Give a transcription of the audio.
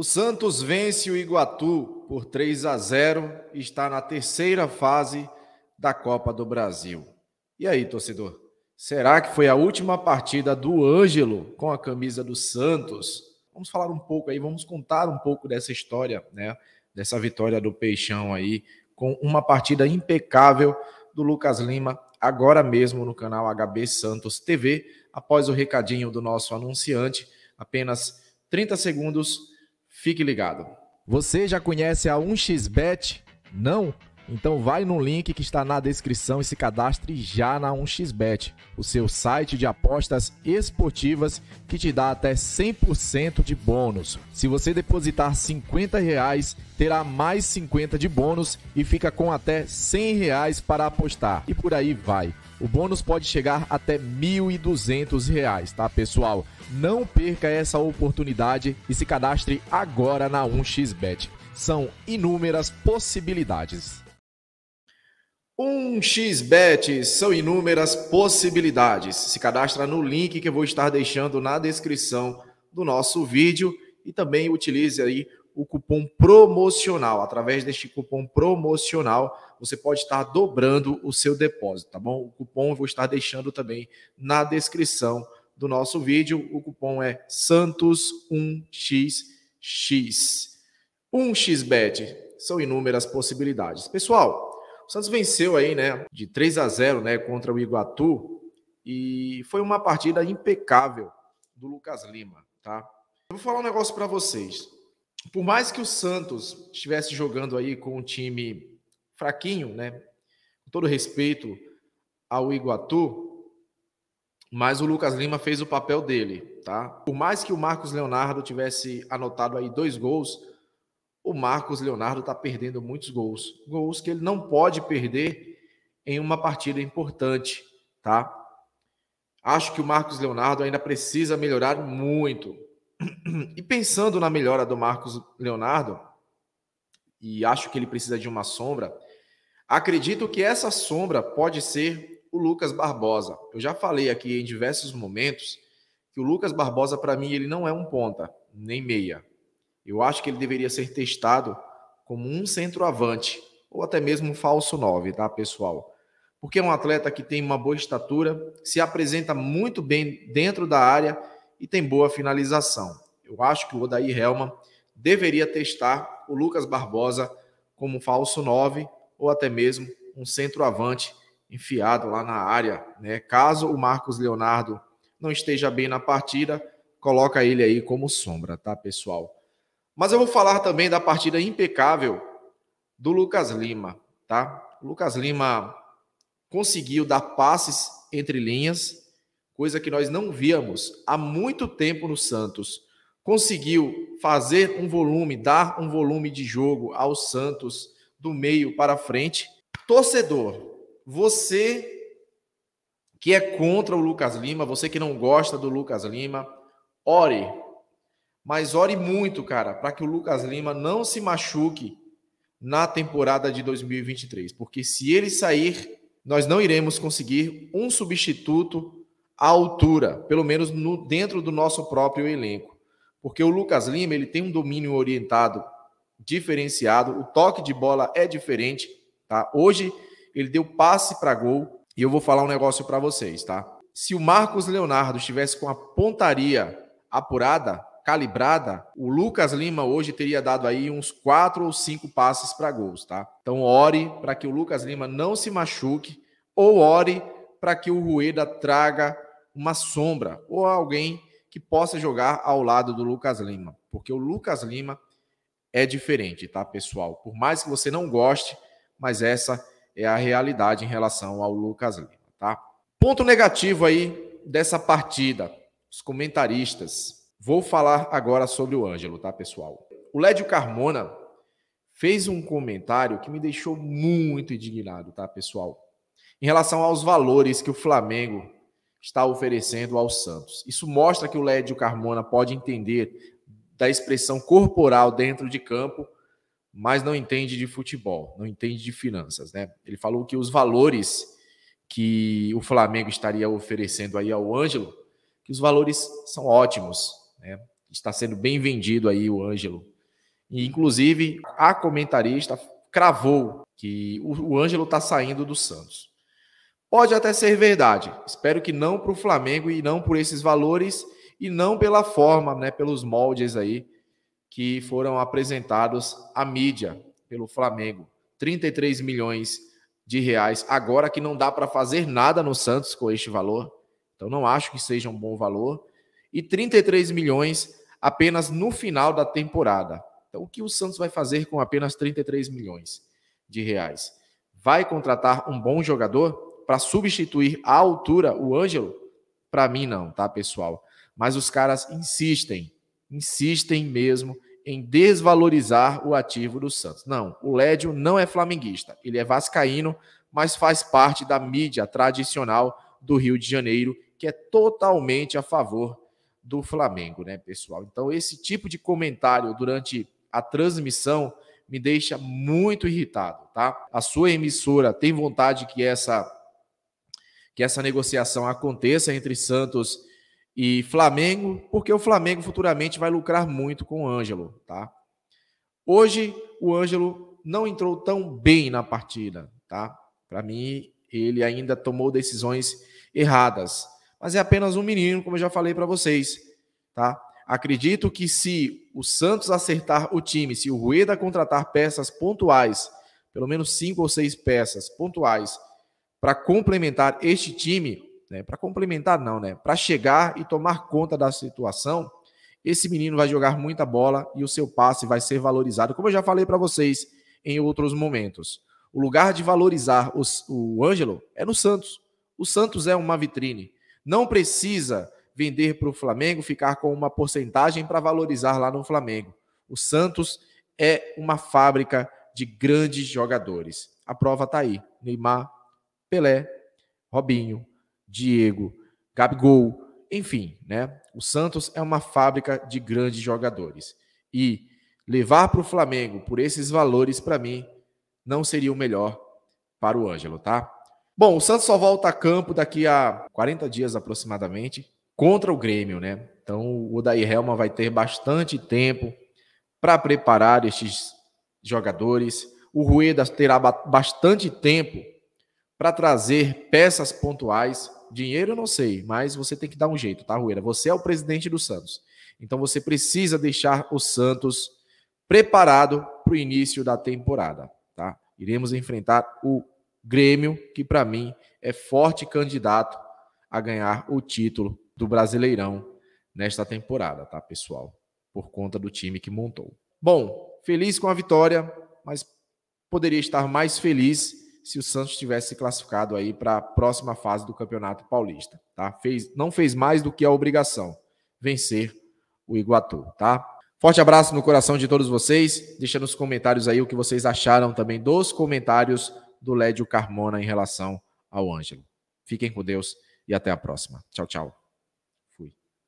O Santos vence o Iguatu por 3 a 0 e está na terceira fase da Copa do Brasil. E aí, torcedor? Será que foi a última partida do Ângelo com a camisa do Santos? Vamos falar um pouco aí, vamos contar um pouco dessa história, né? Dessa vitória do Peixão aí, com uma partida impecável do Lucas Lima, agora mesmo no canal HB Santos TV, após o recadinho do nosso anunciante, apenas 30 segundos Fique ligado. Você já conhece a 1xBet? Não? Então vai no link que está na descrição e se cadastre já na 1xBet, o seu site de apostas esportivas que te dá até 100% de bônus. Se você depositar 50 reais, terá mais 50 de bônus e fica com até 100 reais para apostar. E por aí vai. O bônus pode chegar até 1.200 reais, tá pessoal? Não perca essa oportunidade e se cadastre agora na 1xBet. São inúmeras possibilidades. Um xbet são inúmeras possibilidades. Se cadastra no link que eu vou estar deixando na descrição do nosso vídeo e também utilize aí o cupom promocional. Através deste cupom promocional, você pode estar dobrando o seu depósito, tá bom? O cupom eu vou estar deixando também na descrição do nosso vídeo. O cupom é Santos1xx. 1xbet são inúmeras possibilidades. Pessoal, o Santos venceu aí, né, de 3 a 0, né, contra o Iguatu e foi uma partida impecável do Lucas Lima, tá? Eu vou falar um negócio para vocês. Por mais que o Santos estivesse jogando aí com um time fraquinho, né, com todo respeito ao Iguatu, mas o Lucas Lima fez o papel dele, tá? Por mais que o Marcos Leonardo tivesse anotado aí dois gols, o Marcos Leonardo está perdendo muitos gols. Gols que ele não pode perder em uma partida importante, tá? Acho que o Marcos Leonardo ainda precisa melhorar muito. E pensando na melhora do Marcos Leonardo, e acho que ele precisa de uma sombra, acredito que essa sombra pode ser o Lucas Barbosa. Eu já falei aqui em diversos momentos que o Lucas Barbosa, para mim, ele não é um ponta, nem meia. Eu acho que ele deveria ser testado como um centroavante, ou até mesmo um falso 9, tá, pessoal? Porque é um atleta que tem uma boa estatura, se apresenta muito bem dentro da área e tem boa finalização. Eu acho que o Odair Helman deveria testar o Lucas Barbosa como falso 9 ou até mesmo um centroavante enfiado lá na área, né? Caso o Marcos Leonardo não esteja bem na partida, coloca ele aí como sombra, tá, pessoal? Mas eu vou falar também da partida impecável do Lucas Lima, tá? O Lucas Lima conseguiu dar passes entre linhas, coisa que nós não víamos há muito tempo no Santos. Conseguiu fazer um volume, dar um volume de jogo ao Santos do meio para frente. Torcedor, você que é contra o Lucas Lima, você que não gosta do Lucas Lima, ore mas ore muito, cara, para que o Lucas Lima não se machuque na temporada de 2023, porque se ele sair, nós não iremos conseguir um substituto à altura, pelo menos no, dentro do nosso próprio elenco. Porque o Lucas Lima, ele tem um domínio orientado diferenciado, o toque de bola é diferente, tá? Hoje ele deu passe para gol e eu vou falar um negócio para vocês, tá? Se o Marcos Leonardo estivesse com a pontaria apurada, calibrada, o Lucas Lima hoje teria dado aí uns quatro ou cinco passes para gols, tá? Então ore para que o Lucas Lima não se machuque ou ore para que o Rueda traga uma sombra ou alguém que possa jogar ao lado do Lucas Lima, porque o Lucas Lima é diferente, tá, pessoal? Por mais que você não goste, mas essa é a realidade em relação ao Lucas Lima, tá? Ponto negativo aí dessa partida, os comentaristas. Vou falar agora sobre o Ângelo, tá, pessoal? O Lédio Carmona fez um comentário que me deixou muito indignado, tá, pessoal? Em relação aos valores que o Flamengo está oferecendo ao Santos. Isso mostra que o Lédio Carmona pode entender da expressão corporal dentro de campo, mas não entende de futebol, não entende de finanças, né? Ele falou que os valores que o Flamengo estaria oferecendo aí ao Ângelo, que os valores são ótimos, né? Está sendo bem vendido aí o Ângelo. E, inclusive, a comentarista cravou que o, o Ângelo está saindo do Santos. Pode até ser verdade. Espero que não para o Flamengo e não por esses valores e não pela forma, né, pelos moldes aí que foram apresentados à mídia pelo Flamengo. 33 milhões de reais. Agora que não dá para fazer nada no Santos com este valor. Então não acho que seja um bom valor e 33 milhões apenas no final da temporada. Então, o que o Santos vai fazer com apenas 33 milhões de reais? Vai contratar um bom jogador para substituir à altura o Ângelo? Para mim, não, tá, pessoal? Mas os caras insistem, insistem mesmo em desvalorizar o ativo do Santos. Não, o Lédio não é flamenguista, ele é vascaíno, mas faz parte da mídia tradicional do Rio de Janeiro, que é totalmente a favor do Flamengo, né, pessoal? Então, esse tipo de comentário durante a transmissão me deixa muito irritado, tá? A sua emissora tem vontade que essa que essa negociação aconteça entre Santos e Flamengo, porque o Flamengo futuramente vai lucrar muito com o Ângelo, tá? Hoje o Ângelo não entrou tão bem na partida, tá? Para mim, ele ainda tomou decisões erradas mas é apenas um menino, como eu já falei para vocês, tá? Acredito que se o Santos acertar o time, se o Rueda contratar peças pontuais, pelo menos cinco ou seis peças pontuais, para complementar este time, né? Para complementar não, né? Para chegar e tomar conta da situação, esse menino vai jogar muita bola e o seu passe vai ser valorizado, como eu já falei para vocês em outros momentos. O lugar de valorizar os, o Ângelo é no Santos. O Santos é uma vitrine não precisa vender para o Flamengo, ficar com uma porcentagem para valorizar lá no Flamengo. O Santos é uma fábrica de grandes jogadores. A prova está aí: Neymar, Pelé, Robinho, Diego, Gabigol, enfim, né? O Santos é uma fábrica de grandes jogadores. E levar para o Flamengo por esses valores, para mim, não seria o melhor para o Ângelo, tá? Bom, o Santos só volta a campo daqui a 40 dias aproximadamente contra o Grêmio, né? Então o Odair Helma vai ter bastante tempo para preparar estes jogadores. O Rueda terá bastante tempo para trazer peças pontuais. Dinheiro eu não sei, mas você tem que dar um jeito, tá, Rueda? Você é o presidente do Santos. Então você precisa deixar o Santos preparado para o início da temporada, tá? Iremos enfrentar o Grêmio, que para mim é forte candidato a ganhar o título do Brasileirão nesta temporada, tá, pessoal? Por conta do time que montou. Bom, feliz com a vitória, mas poderia estar mais feliz se o Santos tivesse classificado aí para a próxima fase do Campeonato Paulista, tá? Fez, não fez mais do que a obrigação, vencer o Iguatu, tá? Forte abraço no coração de todos vocês. Deixa nos comentários aí o que vocês acharam também dos comentários do Lédio Carmona em relação ao Ângelo. Fiquem com Deus e até a próxima. Tchau, tchau.